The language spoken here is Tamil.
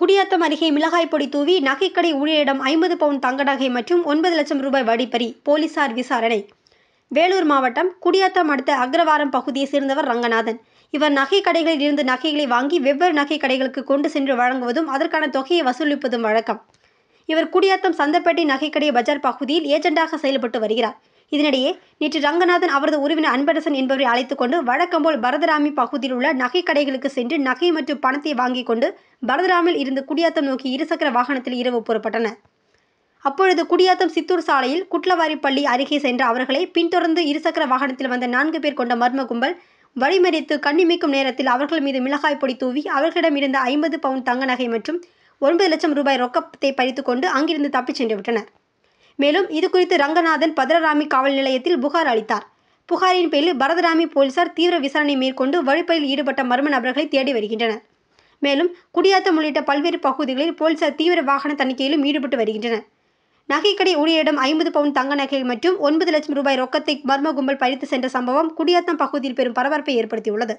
குடியாத்தம் அருகே மிளகாய் பொடி தூவி நகைக்கடை ஊழியரிடம் ஐம்பது பவுன் தங்க நகை மற்றும் ஒன்பது லட்சம் ரூபாய் வடிப்பறி போலீசார் விசாரணை வேலூர் மாவட்டம் குடியாத்தம் அடுத்த அக்ரவாரம் பகுதியை சேர்ந்தவர் ரங்கநாதன் இவர் நகை கடைகளில் இருந்து நகைகளை வாங்கி வெவ்வேறு நகை கடைகளுக்கு கொண்டு சென்று வழங்குவதும் அதற்கான தொகையை வசூலிப்பதும் வழக்கம் இவர் குடியாத்தம் சந்தப்பேட்டை நகைக்கடை பஜார் பகுதியில் ஏஜெண்டாக செயல்பட்டு வருகிறார் இதனிடையே நேற்று ரங்கநாதன் அவரது உறவினர் அன்பரசன் என்பவரை அழைத்துக் கொண்டு வழக்கம்போல் பரதராமி பகுதியில் உள்ள நகை கடைகளுக்கு சென்று நகை மற்றும் பணத்தை வாங்கிக் கொண்டு பரதராமில் இருந்து குடியாத்தம் நோக்கி இருசக்கர வாகனத்தில் இரவு புறப்பட்டனர் அப்பொழுது குடியாத்தம் சித்தூர் சாலையில் குட்லவாரிப்பள்ளி அருகே சென்ற அவர்களை பின்தொடர்ந்து இருசக்கர வாகனத்தில் வந்த நான்கு பேர் கொண்ட மர்ம கும்பல் வழிமறித்து கண்ணிமைக்கும் நேரத்தில் அவர்கள் மீது மிளகாய் பொடி தூவி அவர்களிடம் இருந்த ஐம்பது பவுண்ட் தங்க நகை மற்றும் ஒன்பது லட்சம் ரூபாய் ரொக்கத்தை பறித்துக்கொண்டு அங்கிருந்து தப்பிச் சென்று விட்டனர் மேலும் இது குறித்து ரங்கநாதன் பத்ரராமி காவல் நிலையத்தில் புகார் அளித்தார் புகாரின் பேரில் பரதராமி போலீசார் தீவிர விசாரணை மேற்கொண்டு வழிப்பயில் ஈடுபட்ட மர்ம நபர்களை தேடி வருகின்றனர் மேலும் குடியாத்தம் உள்ளிட்ட பல்வேறு பகுதிகளில் போலீசார் தீவிர வாகன தணிக்கையிலும் ஈடுபட்டு வருகின்றனர் நகைக்கடை ஊழியரிடம் ஐம்பது பவுன் தங்க நகை மற்றும் ஒன்பது லட்சம் ரூபாய் ரொக்கத்தை மர்ம கும்பல் பறித்து சென்ற சம்பவம் குடியாத்தம் பகுதியில் பெரும் பரபரப்பை ஏற்படுத்தியுள்ளது